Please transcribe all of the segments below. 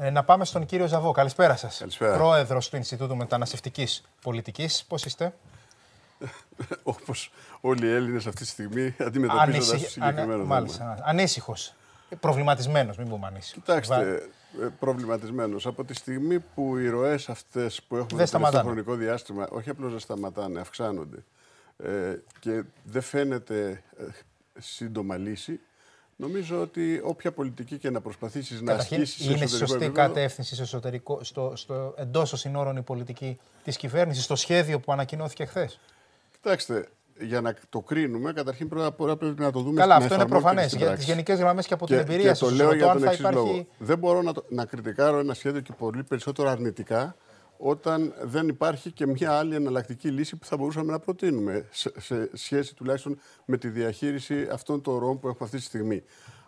Ε, να πάμε στον κύριο Ζαβό. Καλησπέρα σας. Πρόεδρος του Ινστιτούτου Μεταναστευτικής Πολιτικής. Πώς είστε, Όπως όλοι οι Έλληνες αυτή τη στιγμή αντιμετωπίζοντας το συγκεκριμένο ανα... Μάλιστα. Ανήσυχος. Ε, προβληματισμένος, μην πούμε ανήσυχος. Κοιτάξτε, Βα... Ε, προβληματισμένος. Από τη στιγμή που οι ροές αυτές που έχουμε στο χρονικό διάστημα όχι απλώς δεν σταματάνε, αυξάνονται ε, και δεν φαίνεται σύντομα λύση, Νομίζω ότι όποια πολιτική και να προσπαθήσεις να ασκήσει. Είναι σωστή κατεύθυνση στο εσωτερικό, στο, στο, εντός των συνόρων η πολιτική της κυβέρνησης, στο σχέδιο που ανακοινώθηκε χθες. Κοιτάξτε, για να το κρίνουμε, καταρχήν πρώτα πρέπει να το δούμε Καλά, αυτό είναι προφανέ. Για τι γενικές γραμμές και από την εμπειρία σα, το λέω για τον εξή λόγο. Δεν μπορώ να, να κριτικάρω ένα σχέδιο και πολύ περισσότερο αρνητικά όταν δεν υπάρχει και μια άλλη εναλλακτική λύση που θα μπορούσαμε να προτείνουμε σε, σε σχέση τουλάχιστον με τη διαχείριση αυτών των ροών που έχουμε αυτή τη στιγμή.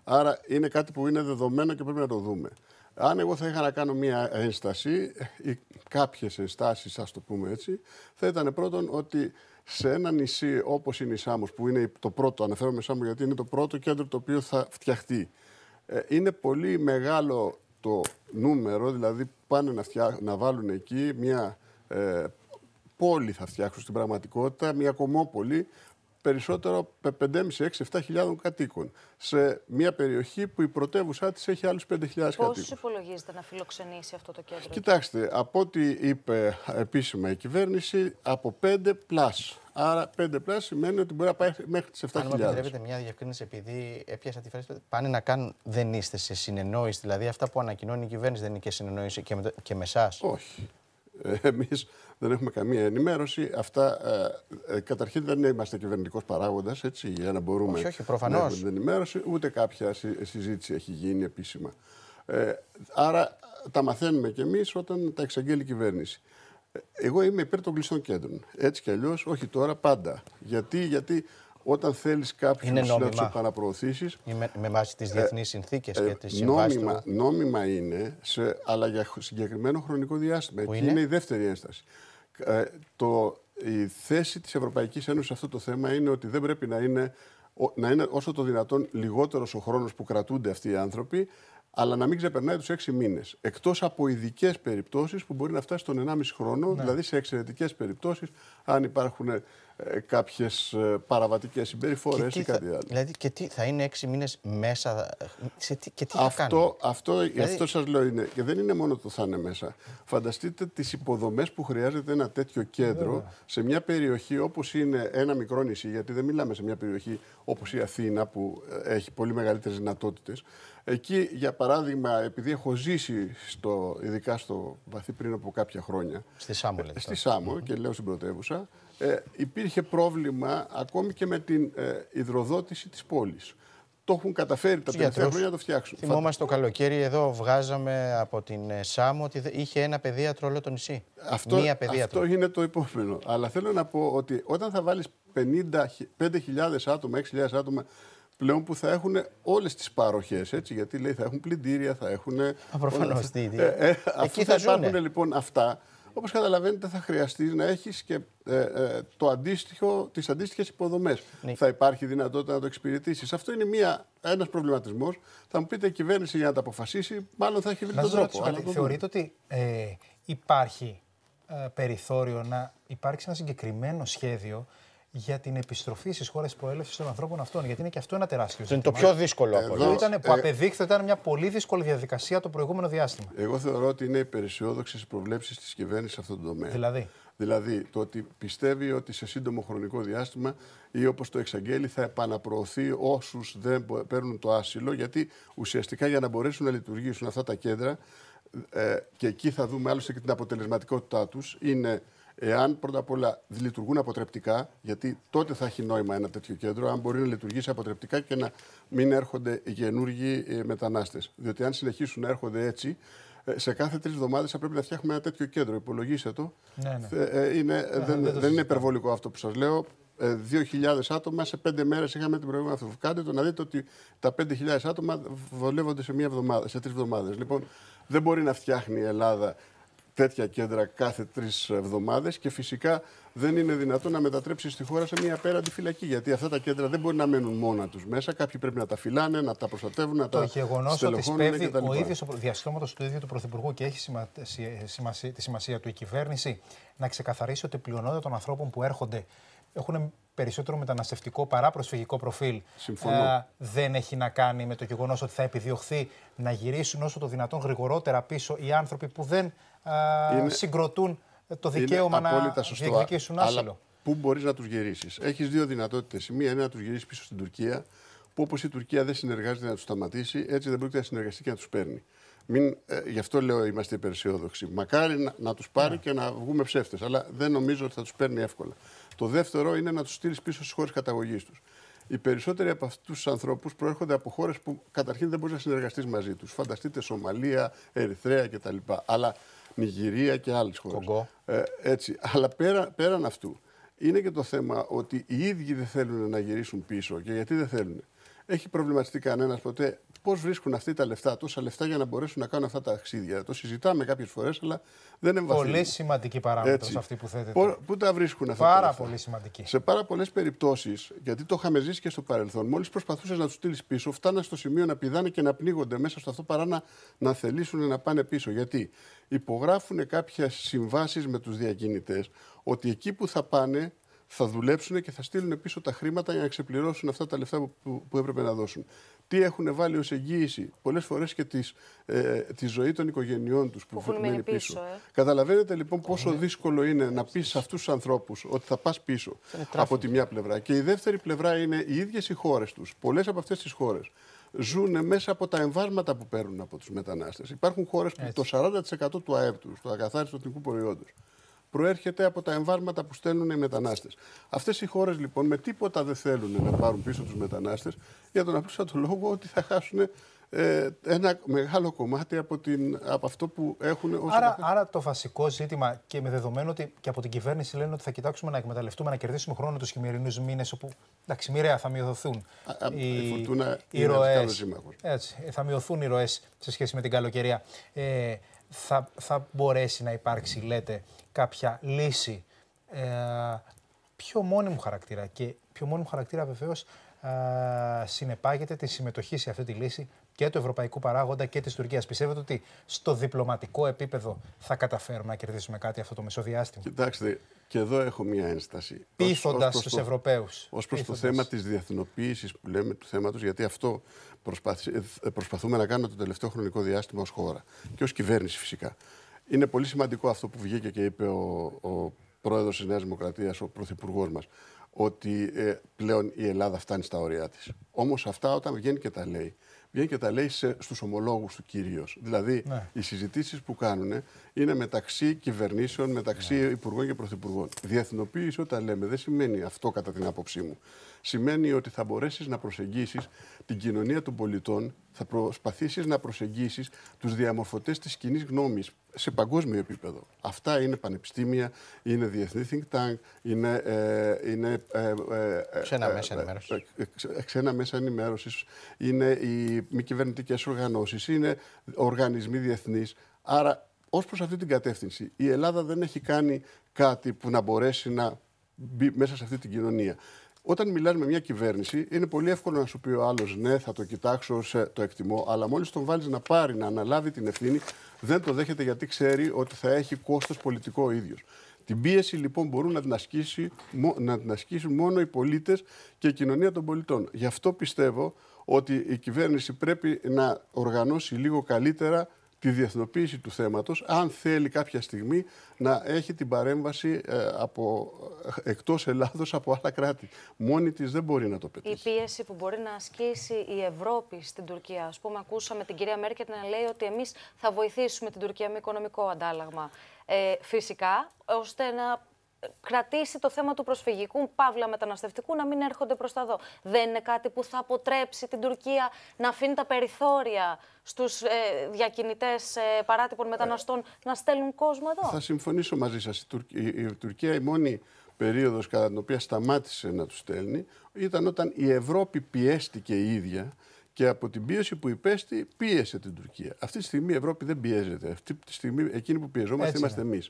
Άρα είναι κάτι που είναι δεδομένο και πρέπει να το δούμε. Αν εγώ θα είχα να κάνω μία ένσταση ή κάποιες ενστάσεις, ας το πούμε έτσι, θα ήταν πρώτον ότι σε ένα νησί όπως είναι η Σάμος, που είναι το πρώτο, αναφέρομαι Σάμο γιατί είναι το πρώτο κέντρο το οποίο θα φτιαχτεί, ε, είναι πολύ μεγάλο το νούμερο, δηλαδή πάνε να, φτιά, βάλουν εκεί μια ε, πόλη θα φτιάξουν στην πραγματικότητα, μια κομμόπολη περισσότερο 5.500-6.000-7.000 κατοίκων. Σε μια περιοχή που η πρωτεύουσά της έχει άλλους 5.000 κατοίκου. Πόσου υπολογίζεται να φιλοξενήσει αυτό το κέντρο, Κοιτάξτε, από ό,τι είπε επίσημα η κυβέρνηση, από 5 Άρα πέντε πλάσει σημαίνει ότι μπορεί να πάει μέχρι τις 7.000. Αν μου επιτρέπετε μια διευκρίνηση, επειδή έπιασα τη φράση, πάνε να κάνουν. Δεν είστε σε συνεννόηση, δηλαδή αυτά που ανακοινώνει η κυβέρνηση δεν είναι και συνεννόηση και με, και με Όχι. Ε, εμείς δεν έχουμε καμία ενημέρωση. Αυτά. Ε, ε, καταρχήν δεν είμαστε κυβερνητικός παράγοντας, έτσι, για να μπορούμε όχι, όχι, να έχουμε την ενημέρωση. Ούτε κάποια συζήτηση έχει γίνει επίσημα. Ε, άρα τα μαθαίνουμε κι εμείς όταν τα εξαγγέλει η κυβέρνηση. Εγώ είμαι υπέρ των κλειστών κέντρων. Έτσι κι αλλιώς, όχι τώρα, πάντα. Γιατί, γιατί όταν θέλεις κάποιον να τους επαναπροωθήσει. Με, με βάση τις ε, διεθνείς συνθήκες ε, και τις συμβάσεις. Νόμιμα, του... νόμιμα είναι, αλλά για συγκεκριμένο χρονικό διάστημα. Εκεί είναι? η δεύτερη ένσταση. Ε, το, η θέση της Ευρωπαϊκής Ένωσης σε αυτό το θέμα είναι ότι δεν πρέπει να είναι, να είναι όσο το δυνατόν λιγότερος ο χρόνος που κρατούνται αυτοί οι άνθρωποι, αλλά να μην ξεπερνάει τους έξι μήνες. Εκτός από ειδικές περιπτώσεις που μπορεί να φτάσει στον 1,5 χρόνο, ναι. δηλαδή σε εξαιρετικές περιπτώσεις, αν υπάρχουν ε, ε, κάποιες παραβατικές συμπεριφορές ή κάτι άλλο. Δηλαδή, και τι θα είναι έξι μήνες μέσα, σε τι, και τι αυτό, θα κάνουμε. Αυτό, δηλαδή... αυτό σας λέω είναι. Και δεν είναι μόνο το θα είναι μέσα. Φανταστείτε τις υποδομές που χρειάζεται ένα τέτοιο κέντρο σε μια περιοχή όπως είναι ένα μικρό νησί, γιατί δεν μιλάμε σε μια περιοχή όπως η Αθήνα που ε, έχει πολύ μεγαλύτερες δυνατότητες. Εκεί, για παράδειγμα, επειδή έχω ζήσει στο, ειδικά στο βαθύ πριν από κάποια χρόνια. Στη ε, δηλαδή. Σάμο, λέτε, Στη σαμο και λέω στην πρωτεύουσα ε, υπήρχε πρόβλημα ακόμη και με την ε, υδροδότηση της πόλης. Το έχουν καταφέρει τα τελευταία χρόνια να το φτιάξουν. Θυμόμαστε το καλοκαίρι εδώ βγάζαμε από την ε, ΣΑΜ ότι είχε ένα παιδίατρο όλο το νησί. Αυτό, Μία αυτό είναι το επόμενο. Αλλά θέλω να πω ότι όταν θα βάλεις 5.000 άτομα, 6.000 άτομα πλέον που θα έχουν όλες τις παροχές, έτσι, γιατί λέει θα έχουν πλυντήρια, θα έχουν... Ε, προφανώς, τι, Ε, ε, Εκεί θα, θα υπάρχουν λοιπόν αυτά. Όπως καταλαβαίνετε θα χρειαστείς να έχεις και ε, ε, το αντίστοιχο, τις αντίστοιχες υποδομές. Ναι. Θα υπάρχει δυνατότητα να το εξυπηρετήσεις. Αυτό είναι μια, ένας προβληματισμός. Θα μου πείτε η κυβέρνηση για να τα αποφασίσει, μάλλον θα έχει βρει τον τρόπο. Αλλά το θεωρείτε ότι ε, υπάρχει ε, περιθώριο να υπάρξει ένα συγκεκριμένο σχέδιο για την επιστροφή στις χώρες προέλευσης των ανθρώπων αυτών. Γιατί είναι και αυτό ένα τεράστιο ζήτημα. Είναι το πιο δύσκολο από όλα. Που απεδείχθη ήταν μια πολύ δύσκολη διαδικασία το προηγούμενο διάστημα. Εγώ θεωρώ ότι είναι υπεραισιόδοξες οι προβλέψεις της κυβέρνησης σε αυτό το τομέα. Δηλαδή. Δηλαδή το ότι πιστεύει ότι σε σύντομο χρονικό διάστημα ή όπως το εξαγγέλει θα επαναπροωθεί όσους δεν παίρνουν το άσυλο, γιατί ουσιαστικά για να μπορέσουν να λειτουργήσουν αυτά τα κέντρα ε, και εκεί θα δούμε άλλωστε και την αποτελεσματικότητά τους, είναι εάν πρώτα απ' όλα λειτουργούν αποτρεπτικά, γιατί τότε θα έχει νόημα ένα τέτοιο κέντρο, αν μπορεί να λειτουργήσει αποτρεπτικά και να μην έρχονται καινούργιοι ε, μετανάστες. Διότι αν συνεχίσουν να έρχονται έτσι, ε, σε κάθε τρεις εβδομάδες θα πρέπει να φτιάχνουμε ένα τέτοιο κέντρο. Υπολογίστε το. Ναι, ναι. Ε, ε, είναι, ναι, δεν, είναι υπερβολικό αυτό που σας λέω. 2.000 άτομα σε πέντε μέρες είχαμε την προηγούμενη Κάντε το να δείτε ότι τα 5.000 άτομα βολεύονται σε, σε τρεις εβδομάδες. Λοιπόν, δεν μπορεί να φτιάχνει η Ελλάδα τέτοια κέντρα κάθε τρεις εβδομάδες και φυσικά δεν είναι δυνατόν να μετατρέψει τη χώρα σε μια απέραντη φυλακή. Γιατί αυτά τα κέντρα δεν μπορεί να μένουν μόνα τους μέσα. Κάποιοι πρέπει να τα φυλάνε, να τα προστατεύουν, να το τα γεγονός ότι σπέβει ο ίδιος ο διαστόματος του ίδιου του Πρωθυπουργού και έχει σημασία... τη σημασία του η κυβέρνηση να ξεκαθαρίσει ότι η πλειονότητα των ανθρώπων που έρχονται έχουν περισσότερο μεταναστευτικό παρά προσφυγικό προφίλ ε, δεν έχει να κάνει με το γεγονός ότι θα επιδιωχθεί να γυρίσουν όσο το δυνατόν γρηγορότερα πίσω οι άνθρωποι που δεν ε, συγκροτούν το δικαίωμα να σωστό, διεκδικήσουν άσυλο. πού μπορείς να τους γυρίσεις. Έχεις δύο δυνατότητες. Η μία είναι να τους γυρίσεις πίσω στην Τουρκία, που όπως η Τουρκία δεν συνεργάζεται να τους σταματήσει, έτσι δεν πρόκειται να συνεργαστεί και να τους παίρνει. Μην, ε, γι' αυτό λέω είμαστε υπεραισιόδοξοι. Μακάρι να, να τους πάρει ναι. και να βγούμε ψεύτες. Αλλά δεν νομίζω ότι θα τους παίρνει εύκολα. Το δεύτερο είναι να τους στείλεις πίσω στις χώρες καταγωγής τους. Οι περισσότεροι από αυτούς τους ανθρώπους προέρχονται από χώρες που καταρχήν δεν μπορείς να συνεργαστείς μαζί τους. Φανταστείτε Σομαλία, Ερυθρέα κτλ. Αλλά Νιγηρία και άλλες χώρες. Ε, έτσι. Αλλά πέρα, πέραν αυτού, είναι και το θέμα ότι οι ίδιοι δεν θέλουν να γυρίσουν πίσω. Και γιατί δεν θέλουν. Έχει προβληματιστεί κανένας ποτέ πώς βρίσκουν αυτή τα λεφτά, τόσα λεφτά για να μπορέσουν να κάνουν αυτά τα ταξίδια. Το συζητάμε κάποιες φορές, αλλά δεν εμβαθύνουμε. Πολύ σημαντική παράμετρος αυτή που θέτε. Πού τα βρίσκουν αυτά. Πάρα τα πολύ σημαντική. Σε πάρα πολλές περιπτώσεις, γιατί το είχαμε ζήσει και στο παρελθόν, μόλις προσπαθούσες να τους στείλεις πίσω, φτάναν στο σημείο να πηδάνε και να πνίγονται μέσα στο αυτό παρά να, να θελήσουν να πάνε πίσω. Γιατί υπογράφουν κάποιες συμβάσεις με τους διακινητές ότι εκεί που θα πάνε θα δουλέψουν και θα στείλουν πίσω τα χρήματα για να ξεπληρώσουν αυτά τα λεφτά που, που έπρεπε να δώσουν. Τι έχουν βάλει ως εγγύηση πολλές φορές και ε, τη ζωή των οικογενειών τους που, που μένει πίσω. πίσω. Ε. Καταλαβαίνετε λοιπόν πόσο ναι. δύσκολο είναι να πεις σε αυτούς τους ανθρώπους ότι θα πας πίσω από τη μια πλευρά. Και η δεύτερη πλευρά είναι οι ίδιες οι χώρες τους. Πολλές από αυτές τις χώρες ζουν μέσα από τα εμβάσματα που παίρνουν από τους μετανάστες. Υπάρχουν χώρες που το 40% του ΑΕΠ τους, του ακαθάριστου εθνικού προϊόντος, προέρχεται από τα εμβάρματα που στέλνουν οι μετανάστες. Αυτές οι χώρες λοιπόν με τίποτα δεν θέλουν να πάρουν πίσω τους μετανάστες για τον απλούστατο λόγο ότι θα χάσουν ε, ένα μεγάλο κομμάτι από, την, από αυτό που έχουν ως άρα, άρα το βασικό ζήτημα και με δεδομένο ότι και από την κυβέρνηση λένε ότι θα κοιτάξουμε να εκμεταλλευτούμε, να κερδίσουμε χρόνο τους χειμερινούς μήνες όπου εντάξει, μοιραία θα μειωθούν οι, οι ροές, θα μειωθούν οι σε σχέση με την καλοκαιρία. Ε, θα, θα μπορέσει να υπάρξει, λέτε, κάποια λύση ε, πιο μόνιμου χαρακτήρα. Και πιο μόνιμου χαρακτήρα βεβαίως ε, συνεπάγεται τη συμμετοχή σε αυτή τη λύση και του ευρωπαϊκού παράγοντα και της Τουρκίας. Πιστεύετε ότι στο διπλωματικό επίπεδο θα καταφέρουμε να κερδίσουμε κάτι αυτό το μεσοδιάστημα. Κοιτάξτε, και εδώ έχω μία ένσταση. Πείθοντα του Ευρωπαίους. Ως προς το θέμα της διεθνοποίησης που λέμε του θέματος, γιατί αυτό ε, ε, προσπαθούμε να κάνουμε το τελευταίο χρονικό διάστημα ως χώρα και ως κυβέρνηση φυσικά. Είναι πολύ σημαντικό αυτό που βγήκε και είπε ο, ο πρόεδρος της Νέας Δημοκρατίας, ο πρωθυπουργός μας, ότι ε, πλέον η Ελλάδα φτάνει στα όρια της. Όμως αυτά όταν βγαίνει και τα λέει, βγαίνει και τα λέει στους ομολόγους του κυρίως. Δηλαδή, ναι. οι συζητήσεις που κάνουν είναι μεταξύ κυβερνήσεων, μεταξύ ναι. υπουργών και πρωθυπουργών. Διεθνοποίηση, όταν λέμε, δεν σημαίνει αυτό κατά την άποψή μου. Σημαίνει ότι θα μπορέσεις να προσεγγίσεις την κοινωνία των πολιτών θα προσπαθήσεις να προσεγγίσεις τους διαμορφωτές της κοινή γνώμης σε παγκόσμιο επίπεδο. Αυτά είναι πανεπιστήμια, είναι διεθνή think tank, είναι... Ε, είναι ξένα μέσα ενημέρωση. Ξένα μέσα είναι οι μη κυβερνητικές οργανώσεις, είναι οργανισμοί διεθνείς. Άρα, ως προς αυτή την κατεύθυνση, η Ελλάδα δεν έχει κάνει κάτι που να μπορέσει να μπει μέσα σε αυτή την κοινωνία όταν μιλάς με μια κυβέρνηση, είναι πολύ εύκολο να σου πει ο άλλος: Ναι, θα το κοιτάξω, σε, το εκτιμώ. Αλλά μόλις τον βάλεις να πάρει, να αναλάβει την ευθύνη, δεν το δέχεται γιατί ξέρει ότι θα έχει κόστος πολιτικό ο ίδιος. Την πίεση λοιπόν μπορούν να την, ασκήσει, να την ασκήσουν μόνο οι πολίτες και η κοινωνία των πολιτών. Γι' αυτό πιστεύω ότι η κυβέρνηση πρέπει να οργανώσει λίγο καλύτερα τη διεθνοποίηση του θέματος, αν θέλει κάποια στιγμή να έχει την παρέμβαση ε, από, ε, εκτός Ελλάδος από άλλα κράτη. Μόνη της δεν μπορεί να το πετύχει. Η πίεση που μπορεί να ασκήσει η Ευρώπη στην Τουρκία. Ας πούμε, ακούσαμε την κυρία Μέρκετ να λέει ότι εμείς θα βοηθήσουμε την Τουρκία με οικονομικό αντάλλαγμα. Ε, φυσικά, ώστε να κρατήσει το θέμα του προσφυγικού, παύλα μεταναστευτικού, να μην έρχονται προς τα εδώ. Δεν είναι κάτι που θα αποτρέψει την Τουρκία να αφήνει τα περιθώρια στους ε, διακινητές ε, παράτυπων μεταναστών να στέλνουν κόσμο εδώ. Θα συμφωνήσω μαζί σας. Η, η, Τουρκία η μόνη περίοδος κατά την οποία σταμάτησε να τους στέλνει ήταν όταν η Ευρώπη πιέστηκε η ίδια και από την πίεση που υπέστη, πίεσε την Τουρκία. Αυτή τη στιγμή η Ευρώπη δεν πιέζεται. Αυτή τη στιγμή εκείνη που πιεζόμαστε Έτσι είμαστε εμεί.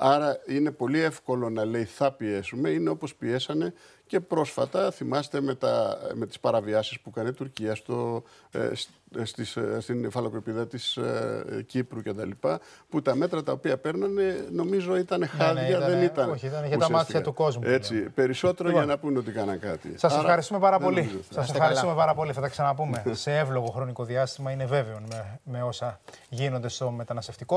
Άρα είναι πολύ εύκολο να λέει θα πιέσουμε, είναι όπως πιέσανε και πρόσφατα, θυμάστε με, τα, με τις παραβιάσεις που κάνει η Τουρκία στο, ε, ε, στις, ε, στην φαλοκρηπίδα της Κύπρου και τα λοιπά, που τα μέτρα τα οποία παίρνανε νομίζω ήταν ναι, ναι, χάδια, ναι, δεν ήταν. Όχι, ήταν για τα μάτια του κόσμου. Ναι. Έτσι, περισσότερο λοιπόν. για να πούνε ότι κάναν κάτι. Σας Άρα, ευχαριστούμε πάρα πολύ. Σας ευχαριστούμε καλά. πάρα πολύ. Θα τα ξαναπούμε σε εύλογο χρονικό διάστημα. Είναι βέβαιο με, με όσα γίνονται στο μεταναστευτικό.